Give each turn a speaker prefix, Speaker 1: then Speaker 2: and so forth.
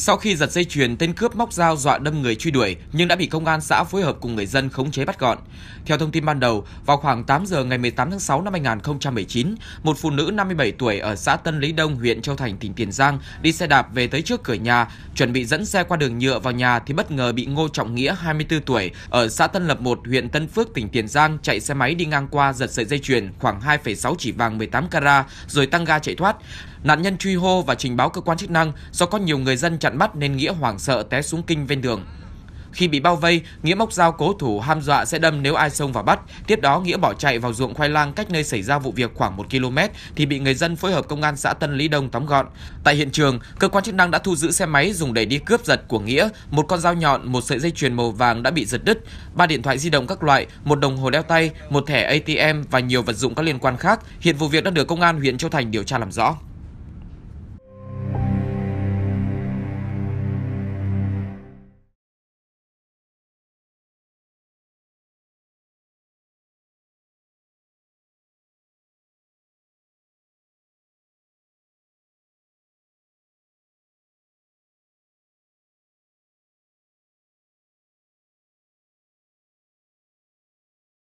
Speaker 1: Sau khi giật dây chuyền, tên cướp móc dao dọa đâm người truy đuổi nhưng đã bị công an xã phối hợp cùng người dân khống chế bắt gọn. Theo thông tin ban đầu, vào khoảng 8 giờ ngày 18 tháng 6 năm 2019, một phụ nữ 57 tuổi ở xã Tân Lý Đông, huyện Châu Thành, tỉnh Tiền Giang đi xe đạp về tới trước cửa nhà, chuẩn bị dẫn xe qua đường nhựa vào nhà thì bất ngờ bị Ngô Trọng Nghĩa 24 tuổi ở xã Tân Lập 1, huyện Tân Phước, tỉnh Tiền Giang chạy xe máy đi ngang qua giật sợi dây chuyền khoảng 2,6 chỉ vàng 18 carat rồi tăng ga chạy thoát. Nạn nhân truy hô và trình báo cơ quan chức năng do có nhiều người dân chặn chặn bắt nên Nghĩa hoảng sợ té xuống kinh ven đường. Khi bị bao vây, Nghĩa móc dao cố thủ ham dọa sẽ đâm nếu ai xông vào bắt. Tiếp đó Nghĩa bỏ chạy vào ruộng khoai lang cách nơi xảy ra vụ việc khoảng 1 km thì bị người dân phối hợp công an xã Tân Lý Đông tóm gọn. Tại hiện trường, cơ quan chức năng đã thu giữ xe máy dùng để đi cướp giật của Nghĩa, một con dao nhọn, một sợi dây chuyền màu vàng đã bị giật đứt, ba điện thoại di động các loại, một đồng hồ đeo tay, một thẻ ATM và nhiều vật dụng có liên quan khác. Hiện vụ việc đã được công an huyện Châu Thành điều tra làm rõ.